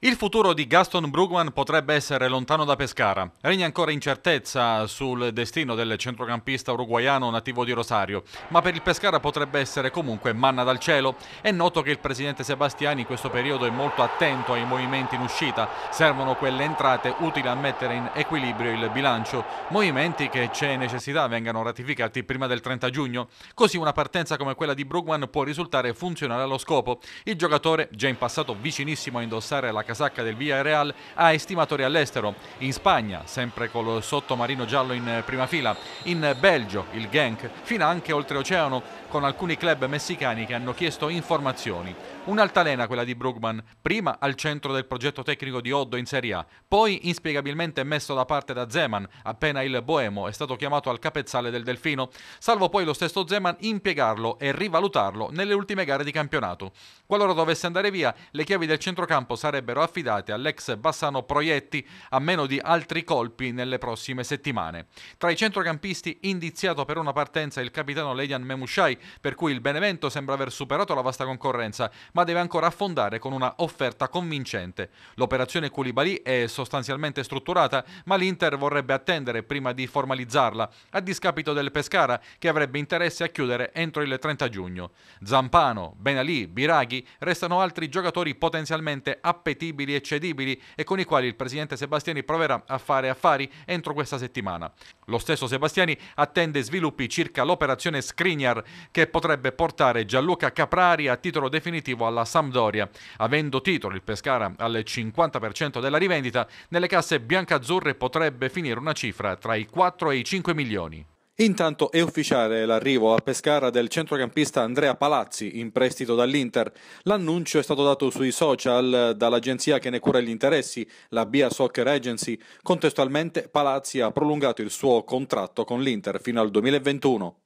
Il futuro di Gaston Brugman potrebbe essere lontano da Pescara. Regna ancora incertezza sul destino del centrocampista uruguaiano nativo di Rosario, ma per il Pescara potrebbe essere comunque manna dal cielo. È noto che il presidente Sebastiani in questo periodo è molto attento ai movimenti in uscita. Servono quelle entrate utili a mettere in equilibrio il bilancio, movimenti che c'è necessità vengano ratificati prima del 30 giugno. Così una partenza come quella di Brugman può risultare funzionale allo scopo. Il giocatore, già in passato vicinissimo a indossare la casacca del Villarreal ha estimatori all'estero. In Spagna, sempre col sottomarino giallo in prima fila. In Belgio, il Genk, fino anche oltreoceano con alcuni club messicani che hanno chiesto informazioni. Un'altalena quella di Brugman, prima al centro del progetto tecnico di Oddo in Serie A, poi inspiegabilmente messo da parte da Zeman appena il Boemo è stato chiamato al capezzale del Delfino, salvo poi lo stesso Zeman impiegarlo e rivalutarlo nelle ultime gare di campionato. Qualora dovesse andare via, le chiavi del centrocampo sarebbero sarebbero affidate all'ex Bassano Proietti a meno di altri colpi nelle prossime settimane. Tra i centrocampisti indiziato per una partenza il capitano Leian Memushai, per cui il Benevento sembra aver superato la vasta concorrenza, ma deve ancora affondare con una offerta convincente. L'operazione Koulibaly è sostanzialmente strutturata, ma l'Inter vorrebbe attendere prima di formalizzarla, a discapito del Pescara che avrebbe interesse a chiudere entro il 30 giugno. Zampano, Benalì, Biraghi restano altri giocatori potenzialmente appetiti smentibili e cedibili e con i quali il presidente Sebastiani proverà a fare affari entro questa settimana. Lo stesso Sebastiani attende sviluppi circa l'operazione Skriniar che potrebbe portare Gianluca Caprari a titolo definitivo alla Sampdoria, avendo titolo il Pescara al 50% della rivendita, nelle casse biancazzurre potrebbe finire una cifra tra i 4 e i 5 milioni. Intanto è ufficiale l'arrivo a Pescara del centrocampista Andrea Palazzi in prestito dall'Inter. L'annuncio è stato dato sui social dall'agenzia che ne cura gli interessi, la Bia Soccer Agency. Contestualmente Palazzi ha prolungato il suo contratto con l'Inter fino al 2021.